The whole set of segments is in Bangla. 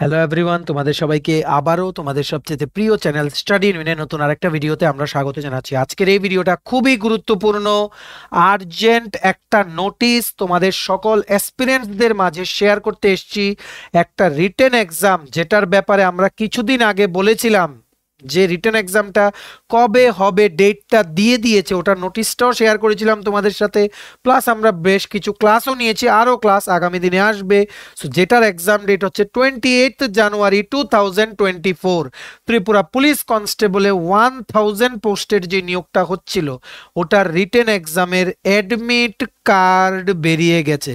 হ্যালো এভরিওয়ান তোমাদের সবাইকে আবারও তোমাদের সবচেয়ে প্রিয় চ্যানেল স্টাডি ইউনে নতুন আরেকটা ভিডিওতে আমরা স্বাগত জানাচ্ছি আজকের এই ভিডিওটা খুবই গুরুত্বপূর্ণ আর্জেন্ট একটা নোটিশ তোমাদের সকল অ্যাসপিরেন্টসদের মাঝে শেয়ার করতে এসছি একটা রিটেন এক্সাম যেটার ব্যাপারে আমরা কিছুদিন আগে বলেছিলাম যে রিটার্ন এক্সামটা কবে হবে ডেটটা দিয়ে দিয়েছে ওটার নোটিশটাও শেয়ার করেছিলাম তোমাদের সাথে প্লাস আমরা বেশ কিছু ক্লাসও নিয়েছি আরও ক্লাস আগামী দিনে আসবে সো যেটার এক্সাম ডেট হচ্ছে twenty eight January two thousand twenty four Tripura police কনস্টেবলে ওয়ান থাউজেন্ড পোস্টের যে নিয়োগটা হচ্ছিল ওটার রিটেন এক্সামের অ্যাডমিট কার্ড বেরিয়ে গেছে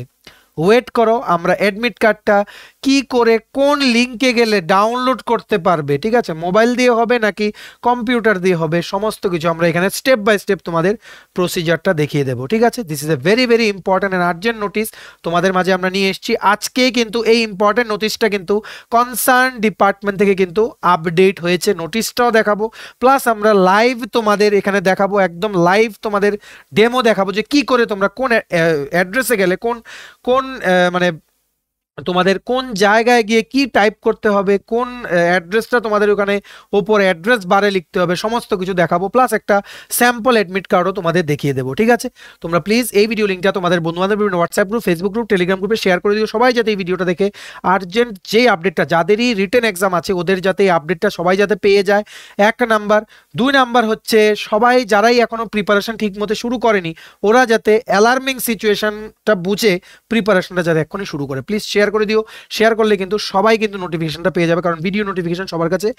ওয়েট করো আমরা অ্যাডমিট কার্ডটা কি করে কোন লিঙ্কে গেলে ডাউনলোড করতে পারবে ঠিক আছে মোবাইল দিয়ে হবে নাকি কম্পিউটার দিয়ে হবে সমস্ত কিছু আমরা এখানে স্টেপ বাই স্টেপ তোমাদের প্রসিজারটা দেখিয়ে দেবো ঠিক আছে this is a very very important and urgent notice তোমাদের মাঝে আমরা নিয়ে এসেছি আজকে কিন্তু এই ইম্পর্ট্যান্ট নোটিশটা কিন্তু কনসার্ন ডিপার্টমেন্ট থেকে কিন্তু আপডেট হয়েছে নোটিশটাও দেখাবো প্লাস আমরা লাইভ তোমাদের এখানে দেখাবো একদম লাইভ তোমাদের ডেমো দেখাবো যে কি করে তোমরা কোন অ্যাড্রেসে গেলে কোন কোন মানে মানে তোমাদের কোন জায়গায় গিয়ে কি টাইপ করতে হবে কোন অ্যাড্রেসটা তোমাদের ওখানে ওপর অ্যাড্রেস বারে লিখতে হবে সমস্ত কিছু দেখাবো প্লাস একটা স্যাম্পল অ্যাডমিট কার্ডও তোমাদের দেখিয়ে দেবো ঠিক আছে তোমরা প্লিজ এই ভিডিও লিঙ্কটা তোমাদের বন্ধুবান্ধব বিভিন্ন WhatsApp group Facebook group Telegram গ্রুপে শেয়ার করে দিও সবাই যাতে এই ভিডিওটা দেখে আর্জেন্ট যে আপডেটটা যাদেরই রিটেন এক্সাম আছে ওদের যাতে এই আপডেটটা সবাই যাতে পেয়ে যায় এক নাম্বার দুই নাম্বার হচ্ছে সবাই যারাই এখনও প্রিপারেশান ঠিকমতো শুরু করেনি ওরা যাতে অ্যালার্মিং সিচুয়েশানটা বুঝে প্রিপারেশানটা যাতে এক্ষুনি শুরু করে প্লিজ শেয়ার শেয়ার করে দিও শেয়ার করলে কিন্তু সবাই কিন্তু নোটিফিকেশনটা পেয়ে যাবে কারণ ভিডিও নোটিফিকেশন সবার কাছে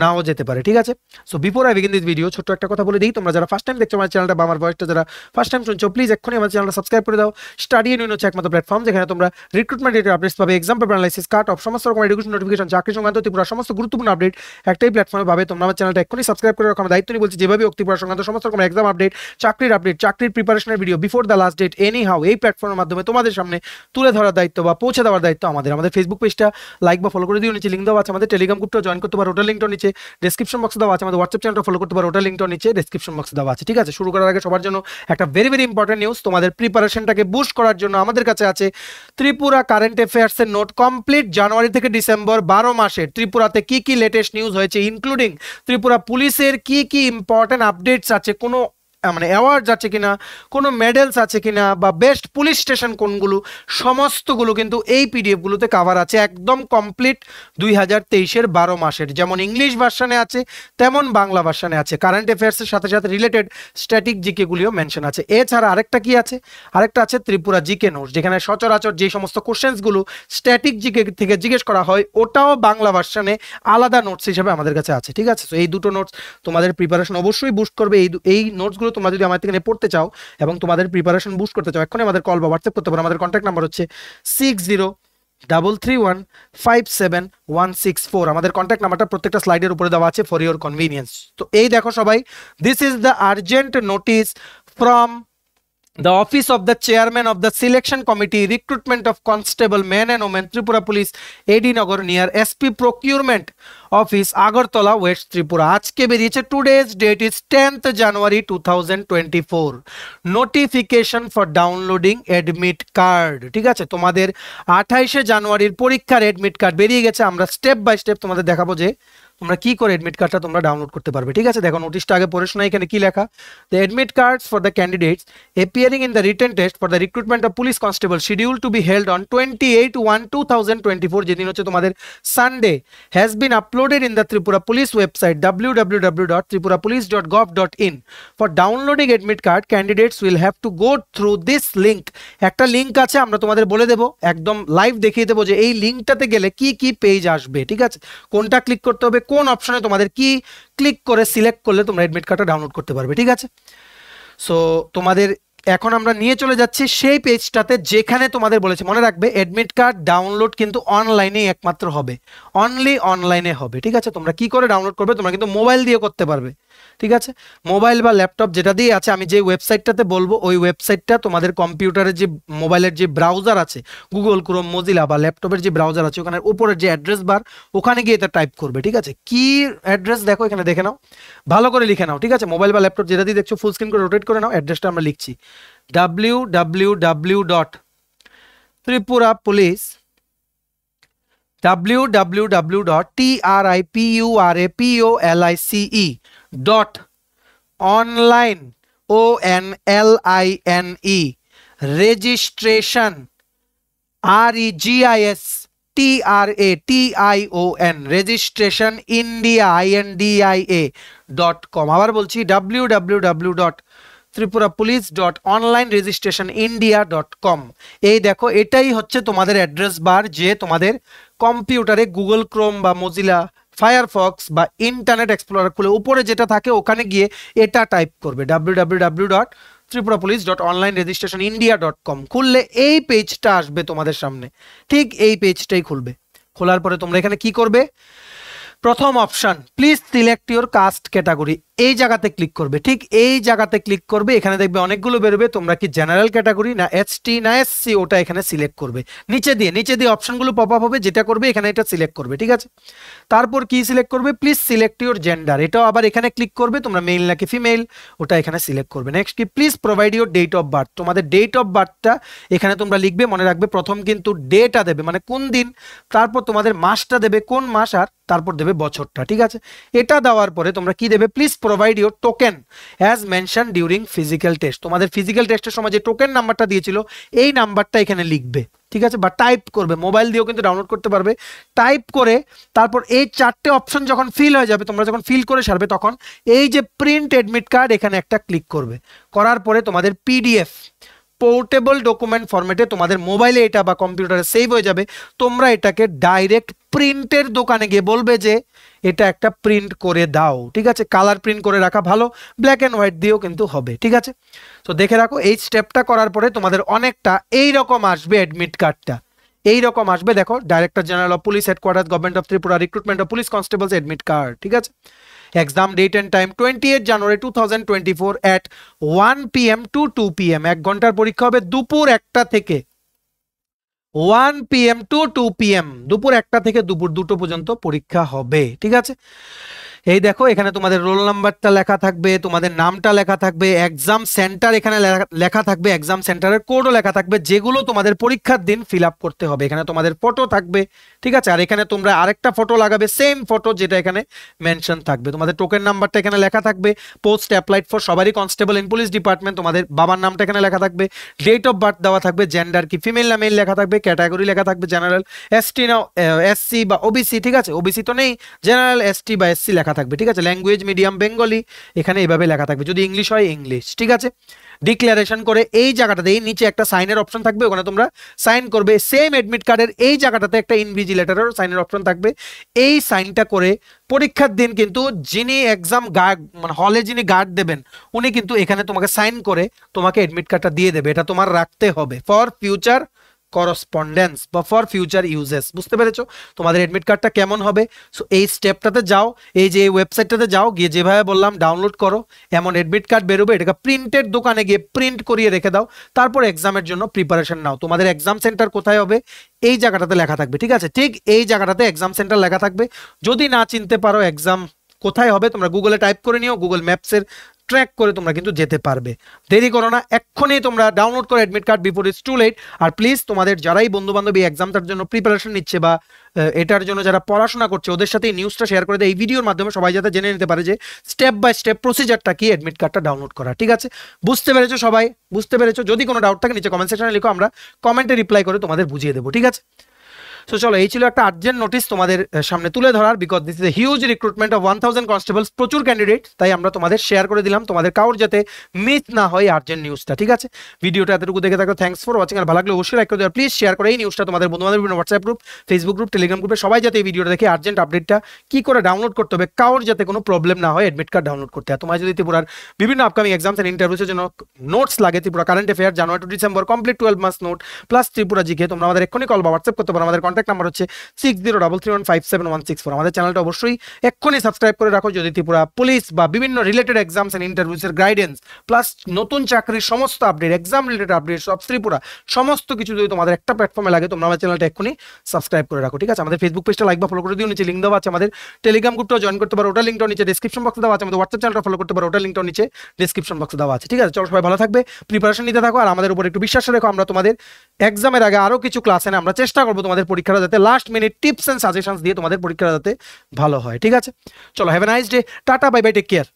নাও যেতে পারে ঠিক আছে so before I begin this video ছোট্ট একটা কথা বলে দিই তোমরা যারা ফার্স্ট টাইম দেখছো আমার চ্যানেলটা বা আমার ভয়েসটা যারা ফার্স্ট টাইম শুনছো প্লিজ এক্ষুনি আমার চ্যানেলটা সাবস্ক্রাইব করে দাও স্টাডি ইউনিয়ন হচ্ছে একমাত্র প্ল্যাটফর্ম যেখানে তোমরা রিক্রুটমেন্ট রিলেটেড আপডেটস পাবে exam paper analysis cut off সমস্ত রকম এডুকেশন নোটিফিকেশন চাকরি সংক্রান্ত ত্রিপুরা সমস্ত গুরুত্বপূর্ণ আপডেট একটাই প্ল্যাটফর্মে পাবে তোমরা আমার চ্যানেলটা এক্ষুনি সাবস্ক্রাইব করে রাখো আমার দায়িত্ব নিয়ে বলছি যেভাবে ত্রিপুরা সংক্রান্ত সমস্ত রকম এক্সাম আপডেট চাকরির আপডেট চাকরির প্রিপারেশনের video before the last date anyhow এই প্ল্যাটফর্মের মাধ্যমে তোমাদের সামনে তুলে ধরার দায়িত্ব বা পৌঁছে দেওয়ার দায়িত্ব দায়িত্ব আমাদের আমাদের ফেসবুক পেজটা লাইক বা ফলো করে দিও নিচে লিঙ্ক দেওয়া আছে আমাদের টেলিগ্রাম গ্রুপটা জয়েন করতে পারো ওটা লিঙ্কটা নিচে ডিসক্রিপশন বক্স দেওয়া আছে আমাদের হোয়াটসঅ্যাপ চ্যানেলটা ফলো করতে পারো ওটা লিঙ্কটা নিচে ডিসক্রিপশন বক্স দেওয়া আছে ঠিক আছে শুরু করার আগে সবার জন্য একটা ভেরি ভেরি ইম্পর্টেন্ট নিউজ তোমাদের প্রিপারেশনটাকে বুস্ট করার জন্য আমাদের কাছে আছে ত্রিপুরা কারেন্ট অ্যাফেয়ার্সের নোট কমপ্লিট জানুয়ারি থেকে ডিসেম্বর বারো মাসে ত্রিপুরাতে কি কি লেটেস্ট নিউজ হয়েছে ইনক্লুডিং ত্রিপুরা পুলিশের কি কি ইম্পর্টেন্ট আপডেটস আছে কোনো মানে অ্যাওয়ার্ডস আছে কি না কোনো মেডেলস আছে কি না বা বেস্ট পুলিশ স্টেশন কোনগুলো সমস্তগুলো কিন্তু এই পিডিএফগুলোতে কাভার আছে একদম কমপ্লিট দুই হাজার তেইশের বারো মাসের যেমন ইংলিশ ভার্সানে আছে তেমন বাংলা ভার্সানে আছে কারেন্ট অ্যাফেয়ার্সের সাথে সাথে রিলেটেড স্ট্যাটিক জিকেগুলিও মেনশন আছে এছাড়া আরেকটা কি আছে আরেকটা আছে ত্রিপুরা জিকে নোটস যেখানে সচরাচর যে সমস্ত কোশ্চেন্সগুলো স্ট্যাটিক জিকে থেকে জিজ্ঞেস করা হয় ওটাও বাংলা ভার্সানে আলাদা নোটস হিসেবে আমাদের কাছে আছে ঠিক আছে তো এই দুটো নোটস তোমাদের প্রিপারেশন অবশ্যই বুস্ট করবে এই এই নোটসগুলো তোমরা যদি আমার থেকে নিয়ে পড়তে চাও এবং তোমাদের প্রিপারেশন বুস্ট করতে চাও এক্ষুনি আমাদের কল বা হোয়াটসঅ্যাপ করতে পারো আমাদের কন্ট্যাক্ট নাম্বার হচ্ছে six zero double three one five seven one six four আমাদের কন্ট্যাক্ট নাম্বারটা প্রত্যেকটা স্লাইডের উপরে দেওয়া আছে ফর ইউর কনভিনিয়েন্স তো এই দেখো সবাই this is the urgent notice from The office of the chairman of the selection committee, recruitment of constable men and women, Tripura Police, AD Nagar near SP procurement office, Agartala, West Tripura. আজকে বেরিয়েছে today's date is 10th January 2024. Notification for downloading admit card. ঠিক আছে তোমাদের 28 জানুয়ারির পরীক্ষার admit card বেরিয়ে গেছে আমরা স্টেপ বাই স্টেপ তোমাদের দেখাবো যে তোমরা কি করে এডমিট কার্ডটা তোমরা ডাউনলোড করতে পারবে ঠিক আছে দেখো নোটিশটা আগে পড়ে শোনা এখানে কি লেখা the admit cards for the candidates appearing in the written test for the recruitment of police constable schedule to be held on twenty eight one two thousand twenty four যেদিন হচ্ছে তোমাদের Sunday has been uploaded in the Tripura police website W W W dot Tripura police dot gov dot in for downloading admit card candidates will have to go through this link একটা লিঙ্ক আছে আমরা তোমাদের বলে দেবো একদম লাইভ দেখিয়ে দেবো যে এই লিঙ্কটাতে গেলে কি কি পেজ আসবে ঠিক আছে কোনটা ক্লিক করতে হবে কোন অপশনে তোমাদের কি ক্লিক করে সিলেক্ট করলে তোমরা অ্যাডমিট কার্ডটা ডাউনলোড করতে পারবে ঠিক আছে সো তোমাদের এখন আমরা নিয়ে চলে যাচ্ছি সেই পেজটাতে যেখানে তোমাদের বলেছে মনে রাখবে অ্যাডমিট কার্ড ডাউনলোড কিন্তু অনলাইনেই একমাত্র হবে অনলি অনলাইনে হবে ঠিক আছে তোমরা কি করে ডাউনলোড করবে তোমরা কিন্তু মোবাইল দিয়ে করতে পারবে ঠিক আছে মোবাইল বা ল্যাপটপ যেটা দিয়ে আছে আমি যে ওয়েবসাইটটাতে বলবো ওই ওয়েবসাইটটা তোমাদের কম্পিউটারের যে মোবাইলের যে ব্রাউজার আছে গুগল ক্রোম মজিলা বা ল্যাপটপের যে ব্রাউজার আছে ওখানে উপরের যে অ্যাড্রেস বার ওখানে গিয়ে এটা টাইপ করবে ঠিক আছে কি অ্যাড্রেস দেখো এখানে দেখে নাও ভালো করে লিখে নাও ঠিক আছে মোবাইল বা ল্যাপটপ যেটা দিয়ে দেখছো ফুল স্ক্রিন করে রোটেট করে নাও অ্যাড্রেসটা আমরা লিখছি W W W dot Tripura police W W W dot T R I P U R A P O L I C E dot online O N L I N E registration R E G I S T R A T I O N registration India I N D I A dot com आर बोल W W W dot Tripura police dot online registration India dot কম এই দেখো এটাই হচ্ছে তোমাদের অ্যাড্রেস বার যে তোমাদের কম্পিউটারে গুগল ক্রোম বা মজিলা ফায়ারফক্স বা ইন্টারনেট এক্সপ্লোরার খুলে উপরে যেটা থাকে ওখানে গিয়ে এটা টাইপ করবে W W dot Tripura police dot online registration India dot com খুললে এই পেজটা আসবে তোমাদের সামনে ঠিক এই পেজটাই খুলবে খোলার পরে তোমরা এখানে কি করবে প্রথম option please select your caste category এই জায়গাতে ক্লিক করবে ঠিক এই জায়গাতে ক্লিক করবে এখানে দেখবে অনেকগুলো বেরোবে তোমরা কি জেনারেল ক্যাটাগরি না এস টি না এস সি ওটা এখানে সিলেক্ট করবে নিচে দিয়ে নিচে দিয়ে অপশনগুলো পপ আপ হবে যেটা করবে এখানে এটা সিলেক্ট করবে ঠিক আছে তারপর কি সিলেক্ট করবে প্লিজ সিলেক্ট ইউর জেন্ডার এটাও আবার এখানে ক্লিক করবে তোমরা মেল নাকি ফিমেল ওটা এখানে সিলেক্ট করবে নেক্সট কি please provide your date of birth তোমাদের ডেট অফ বার্থটা এখানে তোমরা লিখবে মনে রাখবে প্রথম কিন্তু ডেটা দেবে মানে কোন দিন তারপর তোমাদের মাসটা দেবে কোন মাস আর তারপর দেবে বছরটা ঠিক আছে এটা দেওয়ার পরে তোমরা কি দেবে please provide your token as mention during physical test তোমাদের ফিজিক্যাল টেস্টের সময় যে টোকেন নাম্বারটা দিয়েছিল এই নাম্বারটা এখানে লিখবে ঠিক আছে বা টাইপ করবে মোবাইল দিয়েও কিন্তু ডাউনলোড করতে পারবে টাইপ করে তারপর এই চারটে অপশন যখন ফিল হয়ে যাবে তোমরা যখন ফিল করে সারবে তখন এই যে প্রিন্ট এডমিট কার্ড এখানে একটা ক্লিক করবে করার পরে তোমাদের পিডিএফ পোর্টেবল ডকুমেন্ট ফর্মেটে তোমাদের মোবাইলে এটা বা কম্পিউটারে সেভ হয়ে যাবে তোমরা এটাকে ডাইরেক্ট প্রিন্টের দোকানে গিয়ে বলবে যে এটা একটা প্রিন্ট করে দাও ঠিক আছে কালার প্রিন্ট করে রাখা ভালো ব্ল্যাক অ্যান্ড হোয়াইট দিয়েও কিন্তু হবে ঠিক আছে তো দেখে রাখো এই স্টেপটা করার পরে তোমাদের অনেকটা এই রকম আসবে অ্যাডমিট কার্ডটা এই রকম আসবে দেখো director general of police headquarter government of Tripura recruitment of police constables admit card ঠিক আছে exam date and time twenty eight January two thousand twenty four at one P M to two P M এক ঘন্টার পরীক্ষা হবে দুপুর একটা থেকে one P M to two P M দুপুর একটা থেকে দুপুর দুটো পর্যন্ত পরীক্ষা হবে ঠিক আছে এই দেখো এখানে তোমাদের রোল নাম্বারটা লেখা থাকবে তোমাদের নামটা লেখা থাকবে এক্সাম সেন্টার এখানে লেখা থাকবে এক্সাম সেন্টারের কোডও লেখা থাকবে যেগুলো তোমাদের পরীক্ষার দিন ফিল করতে হবে এখানে তোমাদের ফটো থাকবে ঠিক আছে আর এখানে তোমরা আরেকটা ফটো লাগাবে সেম ফটো যেটা এখানে মেনশন থাকবে তোমাদের টোকেন নাম্বারটা এখানে লেখা থাকবে পোস্ট অ্যাপ্লাইড ফর সবারই কনস্টেবল ইন পুলিশ ডিপার্টমেন্ট তোমাদের বাবার নামটা এখানে লেখা থাকবে ডেট অফ বার্থ দেওয়া থাকবে জেন্ডার কি ফিমেল না মেল লেখা থাকবে ক্যাটাগরি লেখা থাকবে জেনারেল এসটি না এসসি বা ওবিসি ঠিক আছে ওবিসি তো নেই জেনারেল এসটি বা এসসি লেখা লেখা থাকবে ঠিক আছে ল্যাঙ্গুয়েজ মিডিয়াম বেঙ্গলি এখানে এভাবে লেখা থাকবে যদি ইংলিশ হয় ইংলিশ ঠিক আছে ডিক্লারেশন করে এই জায়গাটাতে এই নিচে একটা সাইনের অপশন থাকবে ওখানে তোমরা সাইন করবে সেম অ্যাডমিট কার্ডের এই জায়গাটাতে একটা লেটারের সাইনের অপশন থাকবে এই সাইনটা করে পরীক্ষার দিন কিন্তু যিনি এক্সাম গার্ড মানে হলে যিনি গার্ড দেবেন উনি কিন্তু এখানে তোমাকে সাইন করে তোমাকে অ্যাডমিট কার্ডটা দিয়ে দেবে এটা তোমার রাখতে হবে ফর ফিউচার করসপন্ডেন্স বা ফর ফিউচার ইউজেস বুঝতে পেরেছো তোমাদের অ্যাডমিট কার্ডটা কেমন হবে সো এই স্টেপটাতে যাও এই যে ওয়েবসাইটটাতে যাও গিয়ে যেভাবে বললাম ডাউনলোড করো এমন অ্যাডমিট কার্ড বেরোবে এটাকে প্রিন্টের দোকানে গিয়ে প্রিন্ট করিয়ে রেখে দাও তারপর এক্সামের জন্য প্রিপারেশন নাও তোমাদের এক্সাম সেন্টার কোথায় হবে এই জায়গাটাতে লেখা থাকবে ঠিক আছে ঠিক এই জায়গাটাতে এক্সাম সেন্টার লেখা থাকবে যদি না চিনতে পারো এক্সাম কোথায় হবে তোমরা গুগলে টাইপ করে নিও গুগল ম্যাপসের ট্র্যাক করে তোমরা কিন্তু যেতে পারবে দেরি করো না এক্ষুনি তোমরা ডাউনলোড করে admit card before it's too late আর প্লিজ তোমাদের যারাই বন্ধুবান্ধবী এক্সামটার জন্য প্রিপারেশন নিচ্ছে বা এটার জন্য যারা পড়াশোনা করছে ওদের সাথে এই নিউজটা শেয়ার করে দেয় এই ভিডিওর মাধ্যমে সবাই যাতে জেনে নিতে পারে যে স্টেপ বাই স্টেপ প্রসিজারটা কি অ্যাডমিট কার্ডটা ডাউনলোড করা ঠিক আছে বুঝতে পেরেছো সবাই বুঝতে পেরেছো যদি কোনো ডাউট থাকে নিচে কমেন্ট সেকশনে লিখো আমরা কমেন্টে রিপ্লাই করে তোমাদের বুঝিয়ে দেবো ঠিক আছে সো চলো এই ছিল একটা আর্জেন্ট নোটিস তোমাদের সামনে তুলে ধরার because this is huge recruitment of one thousand constables প্রচুর ক্যান্ডিডেট তাই আমরা তোমাদের শেয়ার করে দিলাম তোমাদের কাউর যাতে মিস না হয় আর্জেন্ট নিউজটা ঠিক আছে ভিডিওটা এতটুকু দেখে থাকো থ্যাংকস ফর ওয়াচিং আর ভালো লাগলে অবশ্যই লাইক করে দেওয়া প্লিজ শেয়ার করে এই নিউজটা তোমাদের বন্ধুবান্ধব বিভিন্ন WhatsApp group Facebook group Telegram গ্রুপে সবাই যাতে এই ভিডিওটা দেখে আর্জেন্ট আপডেটটা কি করে ডাউনলোড করতে হবে কাউর যাতে কোনো প্রবলেম না হয় অ্যাডমিট কার্ড ডাউনলোড করতে আর তোমার যদি ত্রিপুরার বিভিন্ন আপকামিং এক্সামস এন্ড ইন্টারভিউসের জন্য নোটস লাগে Tripura current affair January to December complete twelve মাস নোট প্লাস ত্রিপুরা জিকে তোমরা আমাদের এক্ষুনি কল বা হোয়াটসঅ্যাপ করতে পারো আমাদের কন্ট্যাক্ট নাম্বার হচ্ছে six zero double three one five seven one six four আমাদের চ্যানেলটা অবশ্যই এক্ষুনি সাবস্ক্রাইব করে রাখো যদি ত্রিপুরা পুলিশ বা বিভিন্ন রিলেটেড এক্সামস অ্যান্ড ইন্টারভিউসের গাইডেন্স প্লাস নতুন চাকরির সমস্ত আপডেট এক্সাম রিলেটেড আপডেট সব ত্রিপুরা সমস্ত কিছু যদি তোমাদের একটা প্ল্যাটফর্মে লাগে তোমরা আমার চ্যানেলটা এক্ষুনি সাবস্ক্রাইব করে রাখো ঠিক আছে আমাদের ফেসবুক পেজটা লাইক বা ফলো করে দিও নিচে লিঙ্ক দেওয়া আছে আমাদের টেলিগ্রাম গ্রুপটা জয়েন করতে পারো ওটা লিঙ্কটা নিচে ডিসক্রিপশন বক্সে দেওয়া আছে আমাদের হোয়াটসঅ্যাপ চ্যানেলটা ফলো করতে পারো ওটা লিঙ্কটা নিচে ডিসক্রিপশন বক্সে দেওয়া আছে ঠিক আছে চলো সবাই ভালো থাকবে প্রিপারেশন নিতে থাকো আর আমাদের উপর একটু বিশ্বাস রেখো আমরা তোমাদের এক্সামের আগে আরও কিছু ক্লাস এনে আমরা চেষ্টা করবো তোমাদের পরীক্ষাটা যাতে last minute tips and suggestions দিয়ে তোমাদের পরীক্ষাটা যাতে ভালো হয় ঠিক আছে চলো have a nice day tata bye bye take care